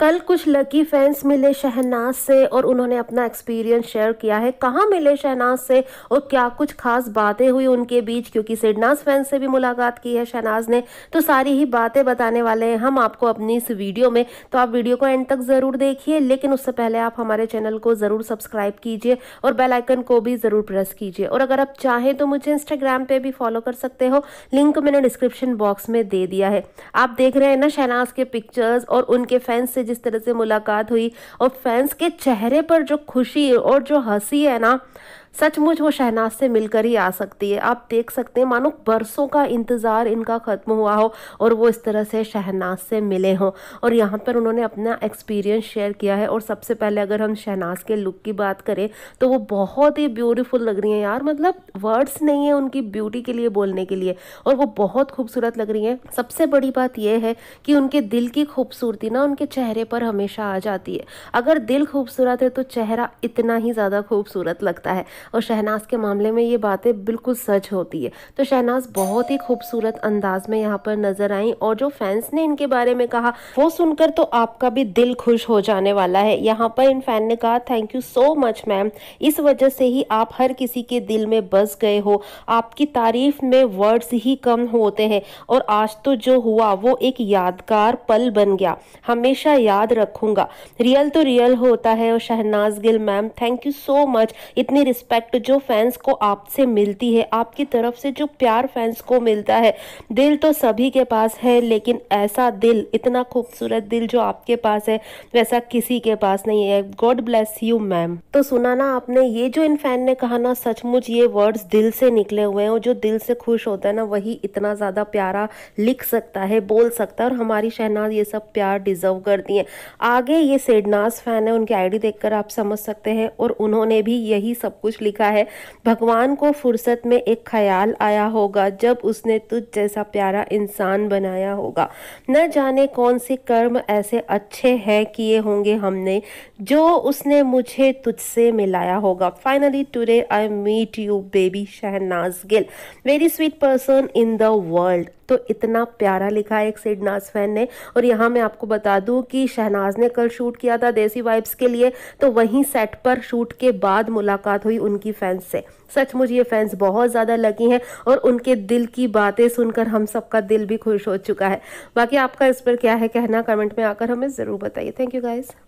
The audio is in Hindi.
कल कुछ लकी फैंस मिले शहनाज से और उन्होंने अपना एक्सपीरियंस शेयर किया है कहाँ मिले शहनाज से और क्या कुछ खास बातें हुई उनके बीच क्योंकि सिडनाज फैंस से भी मुलाकात की है शहनाज ने तो सारी ही बातें बताने वाले हैं हम आपको अपनी इस वीडियो में तो आप वीडियो को एंड तक ज़रूर देखिए लेकिन उससे पहले आप हमारे चैनल को ज़रूर सब्सक्राइब कीजिए और बेलाइकन को भी ज़रूर प्रेस कीजिए और अगर आप चाहें तो मुझे इंस्टाग्राम पर भी फॉलो कर सकते हो लिंक मैंने डिस्क्रिप्शन बॉक्स में दे दिया है आप देख रहे हैं ना शहनाज के पिक्चर्स और उनके फैंस से जिस तरह से मुलाकात हुई और फैंस के चेहरे पर जो खुशी और जो हंसी है ना सचमुच वो शहनाज से मिलकर ही आ सकती है आप देख सकते हैं मानो बरसों का इंतज़ार इनका ख़त्म हुआ हो और वो इस तरह से शहनाज से मिले हों और यहाँ पर उन्होंने अपना एक्सपीरियंस शेयर किया है और सबसे पहले अगर हम शहनाज के लुक की बात करें तो वो बहुत ही ब्यूटीफुल लग रही हैं यार मतलब वर्ड्स नहीं है उनकी ब्यूटी के लिए बोलने के लिए और वो बहुत खूबसूरत लग रही हैं सबसे बड़ी बात यह है कि उनके दिल की खूबसूरती ना उनके चेहरे पर हमेशा आ जाती है अगर दिल खूबसूरत है तो चेहरा इतना ही ज़्यादा खूबसूरत लगता है और शहनाज के मामले में ये बातें बिल्कुल सच होती है तो शहनाज बहुत ही खूबसूरत अंदाज में यहाँ पर नजर आई और जो फैंस ने इनके बारे में कहा वो सुनकर तो आपका भी दिल खुश हो जाने वाला है यहाँ पर इन फैन ने कहा thank you so much ma'am इस वजह से ही आप हर किसी के दिल में बस गए हो आपकी तारीफ में वर्ड्स ही कम होते हैं और आज तो जो हुआ वो एक यादगार पल बन गया हमेशा याद रखूंगा रियल तो रियल होता है और Shehnaaz Gill ma'am thank you so much इतनी रिस्पेक्ट रिस्पेक्ट जो फैंस को आपसे मिलती है आपकी तरफ से जो प्यार फैंस को मिलता है दिल तो सभी के पास है लेकिन ऐसा दिल इतना खूबसूरत दिल जो आपके पास है वैसा किसी के पास नहीं है गॉड ब्लेस यू मैम तो सुना ना आपने ये जो इन फैन ने कहा ना सचमुच ये वर्ड्स दिल से निकले हुए हैं और जो दिल से खुश होता है ना वही इतना ज़्यादा प्यारा लिख सकता है बोल सकता है और हमारी शहनाज ये सब प्यार डिजर्व करती हैं आगे ये सेडनाज फैन है उनकी आईडी देखकर आप समझ सकते हैं और उन्होंने भी यही सब कुछ कुछ लिखा है भगवान को फुर्सत में एक ख्याल आया होगा जब उसने तुझ जैसा प्यारा इंसान बनाया होगा न जाने कौन से कर्म ऐसे अच्छे हैं किए होंगे हमने जो उसने मुझे तुझसे मिलाया होगा finally today I meet you baby Shehnaaz Gill very sweet person in the world तो इतना प्यारा लिखा है एक सिडनाज फैन ने और यहाँ मैं आपको बता दूँ कि शहनाज ने कल शूट किया था देसी वाइब्स के लिए तो वहीं सेट पर शूट के बाद मुलाकात हुई उनकी फैंस से सचमुच ये फैंस बहुत ज़्यादा लगी हैं और उनके दिल की बातें सुनकर हम सबका दिल भी खुश हो चुका है बाकी आपका इस पर क्या है कहना कमेंट में आकर हमें ज़रूर बताइए थैंक यू गाइज़